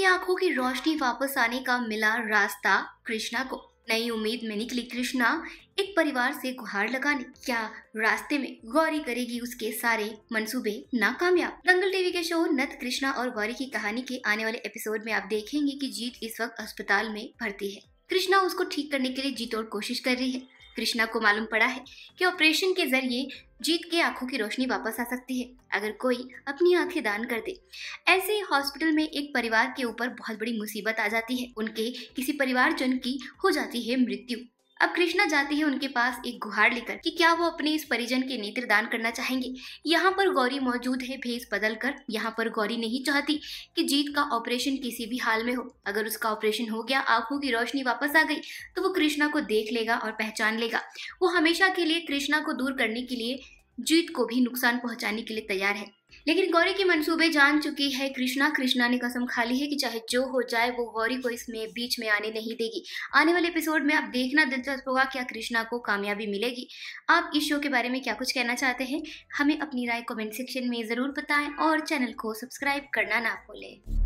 की आंखों की रोशनी वापस आने का मिला रास्ता कृष्णा को नई उम्मीद में निकली कृष्णा एक परिवार से गुहार लगाने क्या रास्ते में गौरी करेगी उसके सारे मंसूबे नाकामयाब दंगल टीवी के शो नत कृष्णा और गौरी की कहानी के आने वाले एपिसोड में आप देखेंगे कि जीत इस वक्त अस्पताल में भर्ती है कृष्णा उसको ठीक करने के लिए जीत और कोशिश कर रही है कृष्णा को मालूम पड़ा है कि ऑपरेशन के जरिए जीत के आंखों की रोशनी वापस आ सकती है अगर कोई अपनी आंखें दान कर दे ऐसे ही हॉस्पिटल में एक परिवार के ऊपर बहुत बड़ी मुसीबत आ जाती है उनके किसी परिवारजन की हो जाती है मृत्यु अब कृष्णा जाती है उनके पास एक गुहार लेकर कि क्या वो अपने इस परिजन के नेत्र दान करना चाहेंगे यहाँ पर गौरी मौजूद है भेस बदल कर यहाँ पर गौरी नहीं चाहती कि जीत का ऑपरेशन किसी भी हाल में हो अगर उसका ऑपरेशन हो गया आंखों की रोशनी वापस आ गई तो वो कृष्णा को देख लेगा और पहचान लेगा वो हमेशा के लिए कृष्णा को दूर करने के लिए जीत को भी नुकसान पहुंचाने के लिए तैयार है लेकिन गौरी की मंसूबे जान चुकी है कृष्णा कृष्णा ने कसम खा ली है कि चाहे जो हो जाए वो गौरी को इसमें बीच में आने नहीं देगी आने वाले एपिसोड में आप देखना दिलचस्प होगा क्या कृष्णा को कामयाबी मिलेगी आप इस शो के बारे में क्या कुछ कहना चाहते हैं हमें अपनी राय कमेंट सेक्शन में ज़रूर बताएं और चैनल को सब्सक्राइब करना ना भूलें